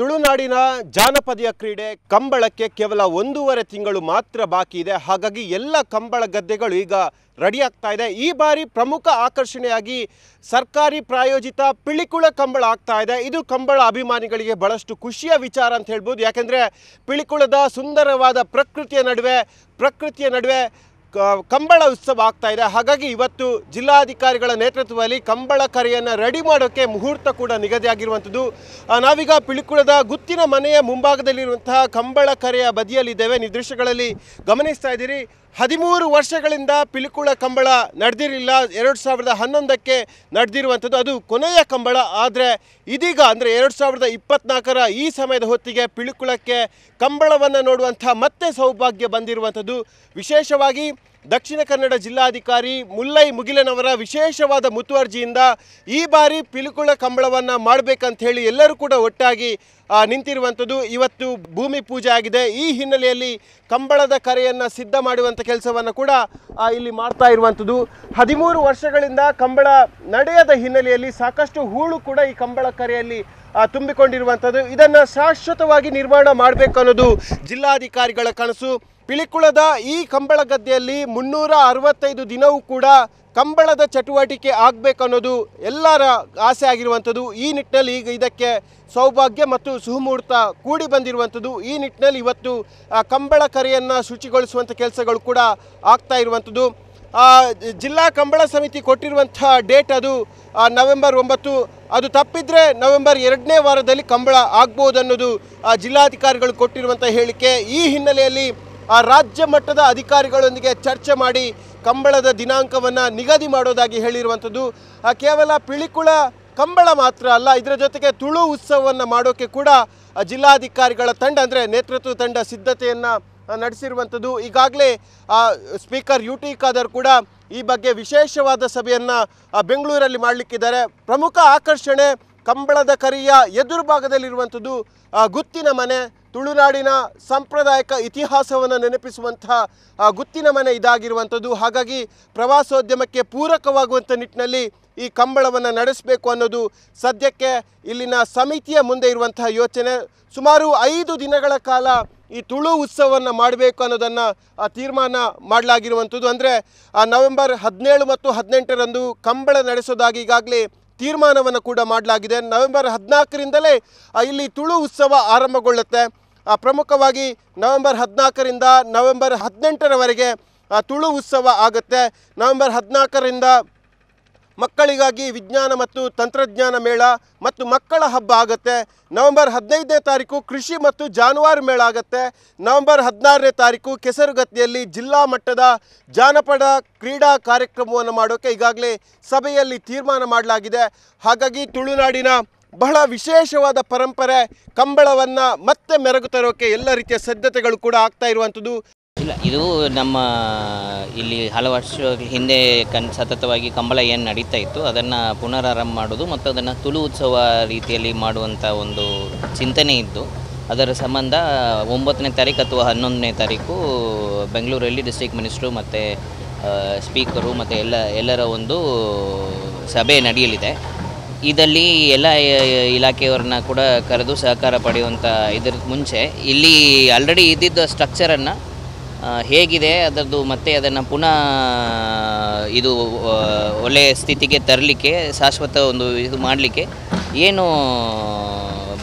ತುಳುನಾಡಿನ ಜಾನಪದೀಯ ಕ್ರೀಡೆ ಕಂಬಳಕ್ಕೆ ಕೇವಲ ಒಂದೂವರೆ ತಿಂಗಳು ಮಾತ್ರ ಬಾಕಿ ಇದೆ ಹಾಗಾಗಿ ಎಲ್ಲ ಕಂಬಳ ಗದ್ದೆಗಳು ಈಗ ರೆಡಿಯಾಗ್ತಾ ಇದೆ ಈ ಬಾರಿ ಪ್ರಮುಖ ಆಕರ್ಷಣೆಯಾಗಿ ಸರ್ಕಾರಿ ಪ್ರಾಯೋಜಿತ ಪಿಳಿಕುಳ ಕಂಬಳ ಆಗ್ತಾ ಇದೆ ಇದು ಕಂಬಳ ಅಭಿಮಾನಿಗಳಿಗೆ ಬಹಳಷ್ಟು ಖುಷಿಯ ವಿಚಾರ ಅಂತ ಹೇಳ್ಬೋದು ಯಾಕೆಂದರೆ ಪಿಳಿಕುಳದ ಸುಂದರವಾದ ಪ್ರಕೃತಿಯ ನಡುವೆ ಪ್ರಕೃತಿಯ ನಡುವೆ ಕಂಬಳ ಉತ್ಸವ ಆಗ್ತಾ ಇದೆ ಹಾಗಾಗಿ ಇವತ್ತು ಜಿಲ್ಲಾಧಿಕಾರಿಗಳ ನೇತೃತ್ವದಲ್ಲಿ ಕಂಬಳ ಕರೆಯನ್ನು ರೆಡಿ ಮಾಡೋಕ್ಕೆ ಮುಹೂರ್ತ ಕೂಡ ನಿಗದಿಯಾಗಿರುವಂಥದ್ದು ನಾವೀಗ ಪಿಳಿಕುಳದ ಗುತ್ತಿನ ಮನೆಯ ಮುಂಭಾಗದಲ್ಲಿರುವಂತಹ ಕಂಬಳ ಕರೆಯ ಬದಿಯಲ್ಲಿದ್ದೇವೆ ನೀವು ದೃಶ್ಯಗಳಲ್ಲಿ ಗಮನಿಸ್ತಾ ಇದ್ದೀರಿ ಹದಿಮೂರು ವರ್ಷಗಳಿಂದ ಪಿಲಿಕುಳ ಕಂಬಳ ನಡೆದಿರಲಿಲ್ಲ ಎರಡು ಸಾವಿರದ ಹನ್ನೊಂದಕ್ಕೆ ನಡೆದಿರುವಂಥದ್ದು ಅದು ಕೊನೆಯ ಕಂಬಳ ಆದರೆ ಇದೀಗ ಅಂದರೆ ಎರಡು ಸಾವಿರದ ಇಪ್ಪತ್ತ್ನಾಲ್ಕರ ಈ ಸಮಯದ ಹೊತ್ತಿಗೆ ಪಿಲಿಕುಳಕ್ಕೆ ಕಂಬಳವನ್ನು ನೋಡುವಂಥ ಮತ್ತೆ ಸೌಭಾಗ್ಯ ಬಂದಿರುವಂಥದ್ದು ವಿಶೇಷವಾಗಿ ದಕ್ಷಿಣ ಕನ್ನಡ ಜಿಲ್ಲಾಧಿಕಾರಿ ಮುಲ್ಲೈ ಮುಗಿಲನವರ ವಿಶೇಷವಾದ ಮುತುವರ್ಜಿಯಿಂದ ಈ ಬಾರಿ ಪಿಲುಕುಳ ಕಂಬಳವನ್ನು ಮಾಡಬೇಕಂತ ಹೇಳಿ ಎಲ್ಲರೂ ಕೂಡ ಒಟ್ಟಾಗಿ ನಿಂತಿರುವಂಥದ್ದು ಇವತ್ತು ಭೂಮಿ ಪೂಜೆ ಆಗಿದೆ ಈ ಹಿನ್ನೆಲೆಯಲ್ಲಿ ಕಂಬಳದ ಕರೆಯನ್ನು ಸಿದ್ಧ ಮಾಡುವಂಥ ಕೆಲಸವನ್ನು ಕೂಡ ಇಲ್ಲಿ ಮಾಡ್ತಾ ಇರುವಂಥದ್ದು ಹದಿಮೂರು ವರ್ಷಗಳಿಂದ ಕಂಬಳ ನಡೆಯದ ಹಿನ್ನೆಲೆಯಲ್ಲಿ ಸಾಕಷ್ಟು ಹೂಳು ಕೂಡ ಈ ಕಂಬಳ ಕರೆಯಲ್ಲಿ ತುಂಬಿಕೊಂಡಿರುವಂಥದ್ದು ಇದನ್ನು ಶಾಶ್ವತವಾಗಿ ನಿರ್ಮಾಣ ಮಾಡಬೇಕು ಅನ್ನೋದು ಜಿಲ್ಲಾಧಿಕಾರಿಗಳ ಕನಸು ಪಿಳಿಕುಳದ ಈ ಕಂಬಳ ಗದ್ದೆಯಲ್ಲಿ ಮುನ್ನೂರ ಅರವತ್ತೈದು ದಿನವೂ ಕೂಡ ಕಂಬಳದ ಚಟುವಟಿಕೆ ಆಗಬೇಕನ್ನೋದು ಎಲ್ಲರ ಆಸೆ ಆಗಿರುವಂಥದ್ದು ಈ ನಿಟ್ಟಿನಲ್ಲಿ ಈಗ ಇದಕ್ಕೆ ಸೌಭಾಗ್ಯ ಮತ್ತು ಸುಹುಮೂರ್ತ ಕೂಡಿ ಬಂದಿರುವಂಥದ್ದು ಈ ನಿಟ್ಟಿನಲ್ಲಿ ಇವತ್ತು ಕಂಬಳ ಕರೆಯನ್ನು ಶುಚಿಗೊಳಿಸುವಂಥ ಕೆಲಸಗಳು ಕೂಡ ಆಗ್ತಾ ಇರುವಂಥದ್ದು ಜಿಲ್ಲಾ ಕಂಬಳ ಸಮಿತಿ ಕೊಟ್ಟಿರುವಂಥ ಡೇಟ್ ಅದು ನವೆಂಬರ್ ಒಂಬತ್ತು ಅದು ತಪ್ಪಿದ್ರೆ ನವೆಂಬರ್ ಎರಡನೇ ವಾರದಲ್ಲಿ ಕಂಬಳ ಆಗ್ಬೋದು ಅನ್ನೋದು ಜಿಲ್ಲಾಧಿಕಾರಿಗಳು ಕೊಟ್ಟಿರುವಂಥ ಹೇಳಿಕೆ ಈ ಹಿನ್ನೆಲೆಯಲ್ಲಿ ರಾಜ್ಯ ಮಟ್ಟದ ಅಧಿಕಾರಿಗಳೊಂದಿಗೆ ಚರ್ಚೆ ಮಾಡಿ ಕಂಬಳದ ದಿನಾಂಕವನ್ನು ನಿಗದಿ ಮಾಡೋದಾಗಿ ಹೇಳಿರುವಂಥದ್ದು ಕೇವಲ ಪಿಳಿಕುಳ ಕಂಬಳ ಮಾತ್ರ ಅಲ್ಲ ಇದರ ಜೊತೆಗೆ ತುಳು ಉತ್ಸವವನ್ನು ಮಾಡೋಕ್ಕೆ ಕೂಡ ಜಿಲ್ಲಾಧಿಕಾರಿಗಳ ತಂಡ ಅಂದರೆ ನೇತೃತ್ವ ತಂಡ ಸಿದ್ಧತೆಯನ್ನು ನಡೆಸಿರುವಂಥದ್ದು ಈಗಾಗಲೇ ಸ್ಪೀಕರ್ ಯು ಟಿ ಖಾದರ್ ಕೂಡ ಈ ಬಗ್ಗೆ ವಿಶೇಷವಾದ ಸಭೆಯನ್ನು ಬೆಂಗಳೂರಲ್ಲಿ ಮಾಡಲಿಕ್ಕಿದ್ದಾರೆ ಪ್ರಮುಖ ಆಕರ್ಷಣೆ ಕಂಬಳದ ಕರಿಯ ಎದುರು ಭಾಗದಲ್ಲಿರುವಂಥದ್ದು ಗುತ್ತಿನ ಮನೆ ತುಳುನಾಡಿನ ಸಾಂಪ್ರದಾಯಿಕ ಇತಿಹಾಸವನ್ನು ನೆನಪಿಸುವಂತಹ ಗುತ್ತಿನ ಮನೆ ಇದಾಗಿರುವಂಥದ್ದು ಹಾಗಾಗಿ ಪ್ರವಾಸೋದ್ಯಮಕ್ಕೆ ಪೂರಕವಾಗುವಂಥ ನಿಟ್ಟಿನಲ್ಲಿ ಈ ಕಂಬಳವನ್ನು ನಡೆಸಬೇಕು ಅನ್ನೋದು ಸದ್ಯಕ್ಕೆ ಇಲ್ಲಿನ ಸಮಿತಿಯ ಮುಂದೆ ಇರುವಂತಹ ಯೋಚನೆ ಸುಮಾರು ಐದು ದಿನಗಳ ಕಾಲ ಈ ತುಳು ಉತ್ಸವವನ್ನು ಮಾಡಬೇಕು ಅನ್ನೋದನ್ನು ಆ ತೀರ್ಮಾನ ಮಾಡಲಾಗಿರುವಂಥದ್ದು ಅಂದರೆ ಆ ನವೆಂಬರ್ ಹದಿನೇಳು ಮತ್ತು ಹದಿನೆಂಟರಂದು ಕಂಬಳ ನಡೆಸೋದಾಗಿ ಈಗಾಗಲೇ ತೀರ್ಮಾನವನ್ನು ಕೂಡ ಮಾಡಲಾಗಿದೆ ನವೆಂಬರ್ ಹದಿನಾಲ್ಕರಿಂದಲೇ ಇಲ್ಲಿ ತುಳು ಉತ್ಸವ ಆರಂಭಗೊಳ್ಳುತ್ತೆ ಪ್ರಮುಖವಾಗಿ ನವೆಂಬರ್ ಹದಿನಾಲ್ಕರಿಂದ ನವೆಂಬರ್ ಹದಿನೆಂಟರವರೆಗೆ ತುಳು ಉತ್ಸವ ಆಗುತ್ತೆ ನವೆಂಬರ್ ಹದಿನಾಲ್ಕರಿಂದ ಮಕ್ಕಳಿಗಾಗಿ ವಿಜ್ಞಾನ ಮತ್ತು ತಂತ್ರಜ್ಞಾನ ಮೇಳ ಮತ್ತು ಮಕ್ಕಳ ಹಬ್ಬ ಆಗುತ್ತೆ ನವೆಂಬರ್ ಹದಿನೈದನೇ ತಾರೀಕು ಕೃಷಿ ಮತ್ತು ಜಾನುವಾರು ಮೇಳ ಆಗುತ್ತೆ ನವೆಂಬರ್ ಹದಿನಾರನೇ ತಾರೀಕು ಕೆಸರುಗತ್ತಿಯಲ್ಲಿ ಜಿಲ್ಲಾ ಮಟ್ಟದ ಜಾನಪದ ಕ್ರೀಡಾ ಕಾರ್ಯಕ್ರಮವನ್ನು ಮಾಡೋಕ್ಕೆ ಈಗಾಗಲೇ ಸಭೆಯಲ್ಲಿ ತೀರ್ಮಾನ ಮಾಡಲಾಗಿದೆ ಹಾಗಾಗಿ ತುಳುನಾಡಿನ ಬಹಳ ವಿಶೇಷವಾದ ಪರಂಪರೆ ಕಂಬಳವನ್ನು ಮತ್ತೆ ಮೆರಗು ತರೋಕ್ಕೆ ಎಲ್ಲ ರೀತಿಯ ಸಿದ್ಧತೆಗಳು ಕೂಡ ಆಗ್ತಾ ಇರುವಂಥದ್ದು ಇಲ್ಲ ಇದು ನಮ್ಮ ಇಲ್ಲಿ ಹಲವು ವರ್ಷ ಹಿಂದೆ ಕನ್ ಸತತವಾಗಿ ಕಂಬಳ ಏನು ನಡೀತಾ ಇತ್ತು ಅದನ್ನು ಪುನರಾರಂಭ ಮಾಡೋದು ಮತ್ತು ಅದನ್ನು ತುಳು ಉತ್ಸವ ರೀತಿಯಲ್ಲಿ ಮಾಡುವಂಥ ಒಂದು ಚಿಂತನೆ ಇದ್ದು ಅದರ ಸಂಬಂಧ ಒಂಬತ್ತನೇ ತಾರೀಕು ಅಥವಾ ಹನ್ನೊಂದನೇ ತಾರೀಕು ಬೆಂಗಳೂರಲ್ಲಿ ಡಿಸ್ಟ್ರಿಕ್ಟ್ ಮಿನಿಸ್ಟ್ರು ಮತ್ತು ಸ್ಪೀಕರು ಮತ್ತು ಎಲ್ಲ ಎಲ್ಲರ ಒಂದು ಸಭೆ ನಡೆಯಲಿದೆ ಇದರಲ್ಲಿ ಎಲ್ಲ ಇಲಾಖೆಯವ್ರನ್ನ ಕೂಡ ಕರೆದು ಸಹಕಾರ ಪಡೆಯುವಂಥ ಇದ್ರ ಮುಂಚೆ ಇಲ್ಲಿ ಆಲ್ರೆಡಿ ಇದ್ದಿದ್ದ ಸ್ಟ್ರಕ್ಚರನ್ನು ಹೇಗಿದೆ ಅದರದ್ದು ಮತ್ತೆ ಅದನ್ನು ಪುನಃ ಇದು ಒಳ್ಳೆಯ ಸ್ಥಿತಿಗೆ ತರಲಿಕ್ಕೆ ಶಾಶ್ವತ ಒಂದು ಇದು ಮಾಡಲಿಕ್ಕೆ ಏನು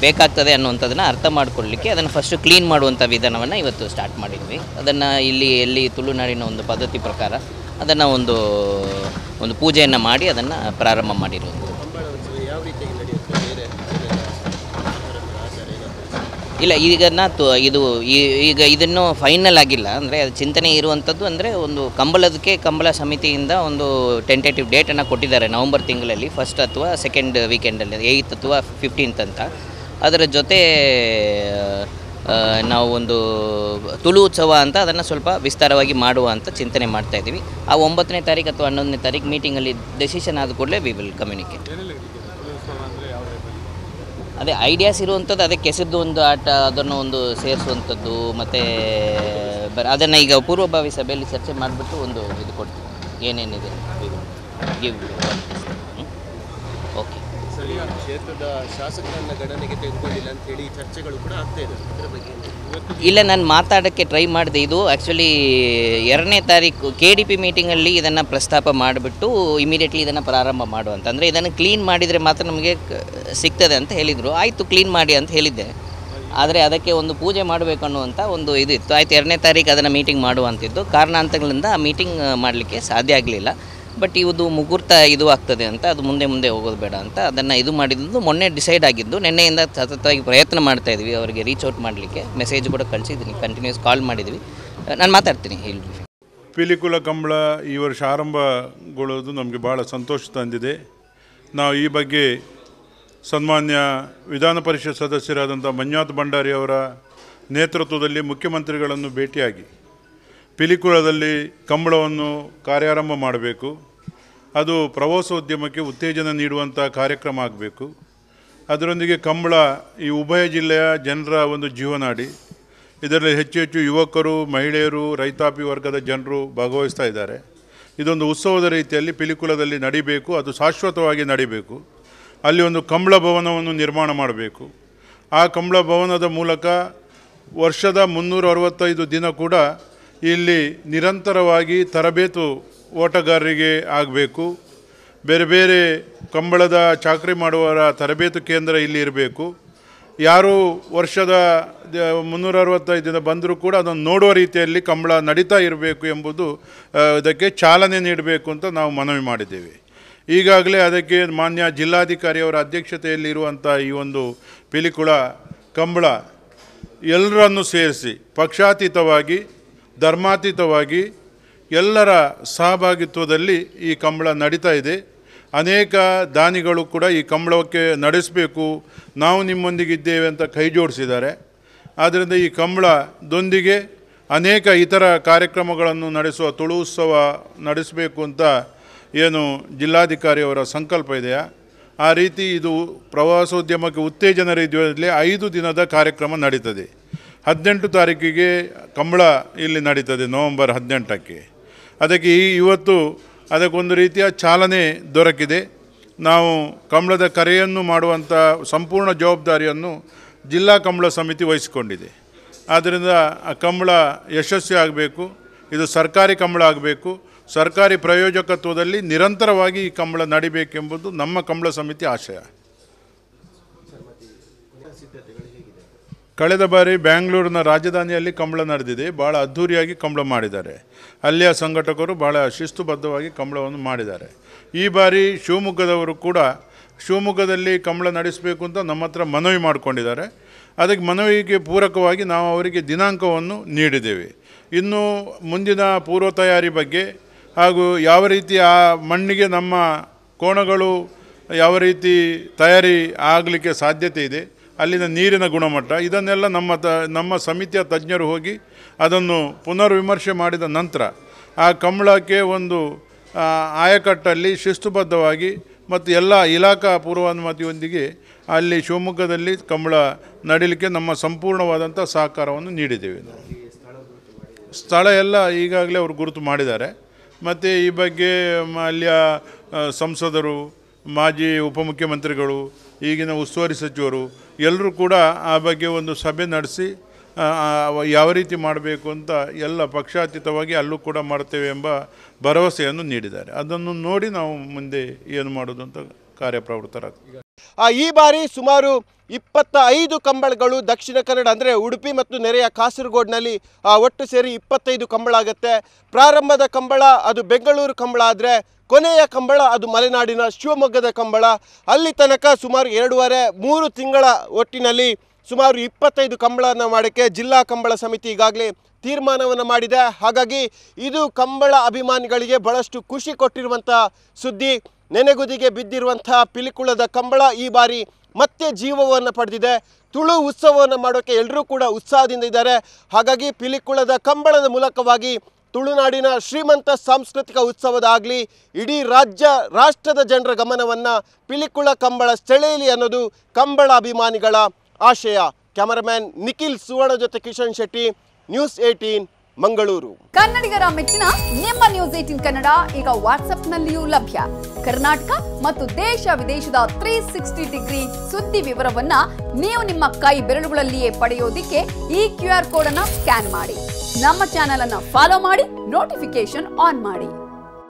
ಬೇಕಾಗ್ತದೆ ಅನ್ನುವಂಥದ್ದನ್ನು ಅರ್ಥ ಮಾಡಿಕೊಳ್ಳಲಿಕ್ಕೆ ಅದನ್ನು ಫಸ್ಟು ಕ್ಲೀನ್ ಮಾಡುವಂಥ ವಿಧಾನವನ್ನು ಇವತ್ತು ಸ್ಟಾರ್ಟ್ ಮಾಡಿದ್ವಿ ಅದನ್ನು ಇಲ್ಲಿ ಎಲ್ಲಿ ತುಳುನಾಡಿನ ಒಂದು ಪದ್ಧತಿ ಪ್ರಕಾರ ಅದನ್ನು ಒಂದು ಒಂದು ಪೂಜೆಯನ್ನು ಮಾಡಿ ಅದನ್ನು ಪ್ರಾರಂಭ ಮಾಡಿರುವಂಥದ್ದು ಇಲ್ಲ ಈಗ ನಾ ಇದು ಈಗ ಇದನ್ನು ಫೈನಲ್ ಆಗಿಲ್ಲ ಅಂದರೆ ಅದು ಚಿಂತನೆ ಇರುವಂಥದ್ದು ಅಂದರೆ ಒಂದು ಕಂಬಳದಕ್ಕೆ ಕಂಬಳ ಸಮಿತಿಯಿಂದ ಒಂದು ಟೆಂಟೇಟಿವ್ ಡೇಟನ್ನು ಕೊಟ್ಟಿದ್ದಾರೆ ನವಂಬರ್ ತಿಂಗಳಲ್ಲಿ ಫಸ್ಟ್ ಅಥವಾ ಸೆಕೆಂಡ್ ವೀಕೆಂಡಲ್ಲಿ ಏಯ್ತ್ ಅಥವಾ ಫಿಫ್ಟೀನ್ತ್ ಅಂತ ಅದರ ಜೊತೆ ನಾವು ಒಂದು ತುಳು ಉತ್ಸವ ಅಂತ ಅದನ್ನು ಸ್ವಲ್ಪ ವಿಸ್ತಾರವಾಗಿ ಮಾಡುವ ಅಂತ ಚಿಂತನೆ ಮಾಡ್ತಾ ಇದ್ದೀವಿ ಆ ಒಂಬತ್ತನೇ ತಾರೀಕು ಅಥವಾ ಹನ್ನೊಂದನೇ ತಾರೀಕು ಮೀಟಿಂಗಲ್ಲಿ ಡೆಸಿಷನ್ ಆದ ಕೂಡಲೇ ವಿ ವಿಲ್ ಕಮ್ಯುನಿಕೇಟ್ ಅದೇ ಐಡಿಯಾಸ್ ಇರುವಂಥದ್ದು ಅದಕ್ಕೆ ಕೆಸದ್ದು ಒಂದು ಆಟ ಅದನ್ನು ಒಂದು ಸೇರಿಸುವಂಥದ್ದು ಮತ್ತು ಬರ ಅದನ್ನು ಈಗ ಪೂರ್ವಭಾವಿ ಸಭೆಯಲ್ಲಿ ಚರ್ಚೆ ಮಾಡಿಬಿಟ್ಟು ಒಂದು ಇದು ಕೊಡ್ತೀವಿ ಏನೇನಿದೆ ಗಿವ್ ಕ್ಷೇತ್ರದ ಶಾಸಕರನ್ನ ಗಣನೆಗೆ ತೆಗೆದುಕೊಂಡಿಲ್ಲ ಅಂತ ಹೇಳಿ ಚರ್ಚೆಗಳು ಕೂಡ ಆಗ್ತಾ ಇದೆ ಅದರ ಬಗ್ಗೆ ಇಲ್ಲ ನಾನು ಮಾತಾಡೋಕ್ಕೆ ಟ್ರೈ ಮಾಡಿದೆ ಇದು ಆ್ಯಕ್ಚುಲಿ ಎರಡನೇ ತಾರೀಕು ಕೆ ಡಿ ಪಿ ಮೀಟಿಂಗಲ್ಲಿ ಇದನ್ನು ಪ್ರಸ್ತಾಪ ಮಾಡಿಬಿಟ್ಟು ಇಮಿಡಿಯೇಟ್ಲಿ ಇದನ್ನು ಪ್ರಾರಂಭ ಮಾಡುವಂತ ಅಂದರೆ ಇದನ್ನು ಕ್ಲೀನ್ ಮಾಡಿದರೆ ಮಾತ್ರ ನಮಗೆ ಸಿಗ್ತದೆ ಅಂತ ಹೇಳಿದರು ಆಯಿತು ಕ್ಲೀನ್ ಮಾಡಿ ಅಂತ ಹೇಳಿದ್ದೆ ಆದರೆ ಅದಕ್ಕೆ ಒಂದು ಪೂಜೆ ಮಾಡಬೇಕನ್ನುವಂಥ ಒಂದು ಇದು ಇತ್ತು ಆಯಿತು ಎರಡನೇ ತಾರೀಕು ಅದನ್ನು ಮೀಟಿಂಗ್ ಮಾಡುವಂಥದ್ದು ಕಾರಣಾಂತಗಳಿಂದ ಆ ಮೀಟಿಂಗ್ ಮಾಡಲಿಕ್ಕೆ ಸಾಧ್ಯ ಆಗಲಿಲ್ಲ ಬಟ್ ಇವುದು ಮುಗುರ್ತ ಇದು ಆಗ್ತದೆ ಅಂತ ಅದು ಮುಂದೆ ಮುಂದೆ ಹೋಗೋದು ಬೇಡ ಅಂತ ಅದನ್ನು ಇದು ಮಾಡಿದ್ದು ಮೊನ್ನೆ ಡಿಸೈಡ್ ಆಗಿದ್ದು ನಿನ್ನೆಯಿಂದ ಸತತವಾಗಿ ಪ್ರಯತ್ನ ಮಾಡ್ತಾ ಇದ್ವಿ ಅವರಿಗೆ ರೀಚ್ ಔಟ್ ಮಾಡಲಿಕ್ಕೆ ಮೆಸೇಜ್ ಕೂಡ ಕಳಿಸಿದ್ದೀನಿ ಕಂಟಿನ್ಯೂಸ್ ಕಾಲ್ ಮಾಡಿದ್ವಿ ನಾನು ಮಾತಾಡ್ತೀನಿ ಇಲ್ಲಿ ಪಿಲಿಕುಲ ಕಂಬಳ ಈ ವರ್ಷ ಆರಂಭಗೊಳ್ಳೋದು ನಮಗೆ ಭಾಳ ಸಂತೋಷ ತಂದಿದೆ ನಾವು ಈ ಬಗ್ಗೆ ಸನ್ಮಾನ್ಯ ವಿಧಾನ ಪರಿಷತ್ ಸದಸ್ಯರಾದಂಥ ಮಂಜುನಾಥ್ ಭಂಡಾರಿ ಅವರ ನೇತೃತ್ವದಲ್ಲಿ ಮುಖ್ಯಮಂತ್ರಿಗಳನ್ನು ಭೇಟಿಯಾಗಿ ಪಿಲಿಕುಳದಲ್ಲಿ ಕಂಬಳವನ್ನು ಕಾರ್ಯಾರಂಭ ಮಾಡಬೇಕು ಅದು ಪ್ರವಾಸೋದ್ಯಮಕ್ಕೆ ಉತ್ತೇಜನ ನೀಡುವಂಥ ಕಾರ್ಯಕ್ರಮ ಆಗಬೇಕು ಅದರೊಂದಿಗೆ ಕಂಬಳ ಈ ಉಭಯ ಜಿಲ್ಲೆಯ ಜನರ ಒಂದು ಜೀವನಾಡಿ ಇದರಲ್ಲಿ ಹೆಚ್ಚು ಹೆಚ್ಚು ಯುವಕರು ಮಹಿಳೆಯರು ರೈತಾಪಿ ವರ್ಗದ ಜನರು ಭಾಗವಹಿಸ್ತಾ ಇದ್ದಾರೆ ಇದೊಂದು ಉತ್ಸವದ ರೀತಿಯಲ್ಲಿ ಪಿಲಿಕುಲದಲ್ಲಿ ನಡಿಬೇಕು ಅದು ಶಾಶ್ವತವಾಗಿ ನಡಿಬೇಕು ಅಲ್ಲಿ ಒಂದು ಕಂಬಳ ಭವನವನ್ನು ನಿರ್ಮಾಣ ಮಾಡಬೇಕು ಆ ಕಂಬಳ ಭವನದ ಮೂಲಕ ವರ್ಷದ ಮುನ್ನೂರ ಅರವತ್ತೈದು ದಿನ ಕೂಡ ಇಲ್ಲಿ ನಿರಂತರವಾಗಿ ತರಬೇತು ಓಟಗಾರರಿಗೆ ಆಗಬೇಕು ಬೇರೆ ಬೇರೆ ಕಂಬಳದ ಚಾಕ್ರಿ ಮಾಡುವವರ ತರಬೇತು ಕೇಂದ್ರ ಇಲ್ಲಿ ಇರಬೇಕು ಯಾರು ವರ್ಷದ ಮುನ್ನೂರ ಅರವತ್ತೈದು ದಿನ ಬಂದರೂ ಕೂಡ ಅದನ್ನು ನೋಡುವ ರೀತಿಯಲ್ಲಿ ಕಂಬಳ ನಡೀತಾ ಇರಬೇಕು ಎಂಬುದು ಇದಕ್ಕೆ ಚಾಲನೆ ನೀಡಬೇಕು ಅಂತ ನಾವು ಮನವಿ ಮಾಡಿದ್ದೇವೆ ಈಗಾಗಲೇ ಅದಕ್ಕೆ ಮಾನ್ಯ ಜಿಲ್ಲಾಧಿಕಾರಿಯವರ ಅಧ್ಯಕ್ಷತೆಯಲ್ಲಿ ಇರುವಂಥ ಈ ಒಂದು ಪಿಲಿಕುಳ ಕಂಬಳ ಎಲ್ಲರನ್ನು ಸೇರಿಸಿ ಪಕ್ಷಾತೀತವಾಗಿ ಧರ್ಮಾತೀತವಾಗಿ ಎಲ್ಲರ ಸಹಭಾಗಿತ್ವದಲ್ಲಿ ಈ ಕಂಬಳ ನಡೀತಾ ಇದೆ ಅನೇಕ ದಾನಿಗಳು ಕೂಡ ಈ ಕಂಬಳಕ್ಕೆ ನಡೆಸಬೇಕು ನಾವು ನಿಮ್ಮೊಂದಿಗಿದ್ದೇವೆ ಅಂತ ಕೈ ಜೋಡಿಸಿದ್ದಾರೆ ಆದ್ದರಿಂದ ಈ ಕಂಬಳದೊಂದಿಗೆ ಅನೇಕ ಇತರ ಕಾರ್ಯಕ್ರಮಗಳನ್ನು ನಡೆಸುವ ತುಳು ಉತ್ಸವ ನಡೆಸಬೇಕು ಅಂತ ಏನು ಜಿಲ್ಲಾಧಿಕಾರಿಯವರ ಸಂಕಲ್ಪ ಇದೆಯಾ ಆ ರೀತಿ ಇದು ಪ್ರವಾಸೋದ್ಯಮಕ್ಕೆ ಉತ್ತೇಜನ ರೀತಿಯಲ್ಲಿ ಐದು ದಿನದ ಕಾರ್ಯಕ್ರಮ ನಡೀತದೆ ಹದಿನೆಂಟು ತಾರೀಕಿಗೆ ಕಂಬಳ ಇಲ್ಲಿ ನಡೀತದೆ ನವಂಬರ್ ಹದಿನೆಂಟಕ್ಕೆ ಅದಕ್ಕೆ ಈ ಇವತ್ತು ಅದಕ್ಕೊಂದು ರೀತಿಯ ಚಾಲನೆ ದೊರಕಿದೆ ನಾವು ಕಂಬಳದ ಕರೆಯನ್ನು ಮಾಡುವಂಥ ಸಂಪೂರ್ಣ ಜವಾಬ್ದಾರಿಯನ್ನು ಜಿಲ್ಲಾ ಕಂಬಳ ಸಮಿತಿ ವಹಿಸಿಕೊಂಡಿದೆ ಆದ್ದರಿಂದ ಆ ಕಂಬಳ ಯಶಸ್ವಿ ಆಗಬೇಕು ಇದು ಸರ್ಕಾರಿ ಕಂಬಳ ಆಗಬೇಕು ಸರ್ಕಾರಿ ಪ್ರಾಯೋಜಕತ್ವದಲ್ಲಿ ನಿರಂತರವಾಗಿ ಈ ಕಂಬಳ ನಡಿಬೇಕೆಂಬುದು ನಮ್ಮ ಕಂಬಳ ಸಮಿತಿ ಆಶಯ ಕಳೆದ ಬಾರಿ ಬ್ಯಾಂಗ್ಳೂರಿನ ರಾಜಧಾನಿಯಲ್ಲಿ ಕಂಬಳ ನಡೆದಿದೆ ಭಾಳ ಅದ್ಧೂರಿಯಾಗಿ ಕಂಬಳ ಮಾಡಿದ್ದಾರೆ ಅಲ್ಲಿಯ ಸಂಘಟಕರು ಭಾಳ ಶಿಸ್ತುಬದ್ಧವಾಗಿ ಕಂಬಳವನ್ನು ಮಾಡಿದ್ದಾರೆ ಈ ಬಾರಿ ಶಿವಮೊಗ್ಗದವರು ಕೂಡ ಶಿವಮೊಗ್ಗದಲ್ಲಿ ಕಂಬಳ ನಡೆಸಬೇಕು ಅಂತ ನಮ್ಮ ಹತ್ರ ಮನವಿ ಮಾಡಿಕೊಂಡಿದ್ದಾರೆ ಅದಕ್ಕೆ ಮನವಿಗೆ ಪೂರಕವಾಗಿ ನಾವು ಅವರಿಗೆ ದಿನಾಂಕವನ್ನು ನೀಡಿದ್ದೇವೆ ಇನ್ನು ಮುಂದಿನ ಪೂರ್ವ ತಯಾರಿ ಬಗ್ಗೆ ಹಾಗೂ ಯಾವ ರೀತಿ ಆ ಮಣ್ಣಿಗೆ ನಮ್ಮ ಕೋಣಗಳು ಯಾವ ರೀತಿ ತಯಾರಿ ಆಗಲಿಕ್ಕೆ ಸಾಧ್ಯತೆ ಇದೆ ಅಲ್ಲಿನ ನೀರಿನ ಗುಣಮಟ್ಟ ಇದನ್ನೆಲ್ಲ ನಮ್ಮ ತ ನಮ್ಮ ಸಮಿತಿಯ ತಜ್ಞರು ಹೋಗಿ ಅದನ್ನು ಪುನರ್ವಿಮರ್ಶೆ ಮಾಡಿದ ನಂತರ ಆ ಕಂಬಳಕ್ಕೆ ಒಂದು ಆಯಕಟ್ಟಲ್ಲಿ ಶಿಸ್ತುಬದ್ಧವಾಗಿ ಮತ್ತು ಎಲ್ಲ ಇಲಾಖಾ ಪೂರ್ವಾನುಮತಿಯೊಂದಿಗೆ ಅಲ್ಲಿ ಶಿವಮೊಗ್ಗದಲ್ಲಿ ಕಂಬಳ ನಡೀಲಿಕ್ಕೆ ನಮ್ಮ ಸಂಪೂರ್ಣವಾದಂಥ ಸಹಕಾರವನ್ನು ನೀಡಿದ್ದೇವೆ ಸ್ಥಳ ಎಲ್ಲ ಈಗಾಗಲೇ ಅವರು ಗುರುತು ಮಾಡಿದ್ದಾರೆ ಮತ್ತು ಈ ಬಗ್ಗೆ ಅಲ್ಲಿಯ ಸಂಸದರು ಮಾಜಿ ಉಪಮುಖ್ಯಮಂತ್ರಿಗಳು ಈಗಿನ ಉಸ್ತುವಾರಿ ಸಚಿವರು ಎಲ್ಲರೂ ಕೂಡ ಆ ಬಗ್ಗೆ ಒಂದು ಸಭೆ ನಡೆಸಿ ಯಾವ ರೀತಿ ಮಾಡಬೇಕು ಅಂತ ಎಲ್ಲ ಪಕ್ಷಾತೀತವಾಗಿ ಅಲ್ಲೂ ಕೂಡ ಮಾಡ್ತೇವೆ ಎಂಬ ಭರವಸೆಯನ್ನು ನೀಡಿದ್ದಾರೆ ಅದನ್ನು ನೋಡಿ ನಾವು ಮುಂದೆ ಏನು ಮಾಡೋದು ಅಂತ ಕಾರ್ಯಪ್ರವೃತ್ತರಾಗ್ತೀವಿ ಈ ಬಾರಿ ಸುಮಾರು ಇಪ್ಪತ್ತ ಐದು ಕಂಬಳಗಳು ದಕ್ಷಿಣ ಕನ್ನಡ ಅಂದರೆ ಉಡುಪಿ ಮತ್ತು ನೆರೆಯ ಕಾಸರಗೋಡಿನಲ್ಲಿ ಒಟ್ಟು ಸೇರಿ ಇಪ್ಪತ್ತೈದು ಕಂಬಳ ಆಗುತ್ತೆ ಪ್ರಾರಂಭದ ಕಂಬಳ ಅದು ಬೆಂಗಳೂರು ಕಂಬಳ ಆದರೆ ಕೊನೆಯ ಕಂಬಳ ಅದು ಮಲೆನಾಡಿನ ಶಿವಮೊಗ್ಗದ ಕಂಬಳ ಅಲ್ಲಿ ತನಕ ಸುಮಾರು ಎರಡೂವರೆ ಮೂರು ತಿಂಗಳ ಒಟ್ಟಿನಲ್ಲಿ ಸುಮಾರು ಇಪ್ಪತ್ತೈದು ಕಂಬಳವನ್ನು ಮಾಡೋಕ್ಕೆ ಜಿಲ್ಲಾ ಕಂಬಳ ಸಮಿತಿ ಈಗಾಗಲೇ ತೀರ್ಮಾನವನ್ನು ಮಾಡಿದೆ ಹಾಗಾಗಿ ಇದು ಕಂಬಳ ಅಭಿಮಾನಿಗಳಿಗೆ ಬಹಳಷ್ಟು ಖುಷಿ ಕೊಟ್ಟಿರುವಂಥ ಸುದ್ದಿ ನೆನೆಗುದಿಗೆ ಬಿದ್ದಿರುವಂಥ ಪಿಲಿಕುಳದ ಕಂಬಳ ಈ ಬಾರಿ ಮತ್ತೆ ಜೀವವನ್ನು ಪಡೆದಿದೆ ತುಳು ಉತ್ಸವವನ್ನು ಮಾಡೋಕ್ಕೆ ಎಲ್ಲರೂ ಕೂಡ ಉತ್ಸಾಹದಿಂದ ಇದ್ದಾರೆ ಹಾಗಾಗಿ ಪಿಲಿಕುಳದ ಕಂಬಳದ ಮೂಲಕವಾಗಿ ತುಳುನಾಡಿನ ಶ್ರೀಮಂತ ಸಾಂಸ್ಕೃತಿಕ ಉತ್ಸವದಾಗಲಿ ಇಡೀ ರಾಜ್ಯ ರಾಷ್ಟ್ರದ ಜನರ ಗಮನವನ್ನು ಪಿಲಿಕುಳ ಕಂಬಳ ಸೆಳೆಯಲಿ ಅನ್ನೋದು ಕಂಬಳ ಅಭಿಮಾನಿಗಳ ಆಶಯ ಕ್ಯಾಮರಾಮ್ಯಾನ್ ನಿಖಿಲ್ ಸುವರ್ಣ ಜೊತೆ ಕಿಶನ್ ಶೆಟ್ಟಿ ನ್ಯೂಸ್ ಏಟೀನ್ ಮಂಗಳೂರು ಕನ್ನಡಿಗರ ಮೆಚ್ಚಿನ ನಿಮ್ಮ ನ್ಯೂಸ್ ಏಟೀನ್ ಕನ್ನಡ ಈಗ ವಾಟ್ಸ್ಆಪ್ನಲ್ಲಿಯೂ ಲಭ್ಯ ಕರ್ನಾಟಕ ಮತ್ತು ದೇಶ ವಿದೇಶದ ತ್ರೀ ಸಿಕ್ಸ್ಟಿ ಡಿಗ್ರಿ ಸುದ್ದಿ ವಿವರವನ್ನ ನೀವು ನಿಮ್ಮ ಕೈ ಬೆರಳುಗಳಲ್ಲಿಯೇ ಪಡೆಯೋದಿಕ್ಕೆ ಈ ಕ್ಯೂ ಆರ್ ಕೋಡ್ ಅನ್ನ ಸ್ಕ್ಯಾನ್ ಮಾಡಿ ನಮ್ಮ ಚಾನೆಲ್ ಅನ್ನು ಫಾಲೋ ಮಾಡಿ ನೋಟಿಫಿಕೇಶನ್ ಆನ್ ಮಾಡಿ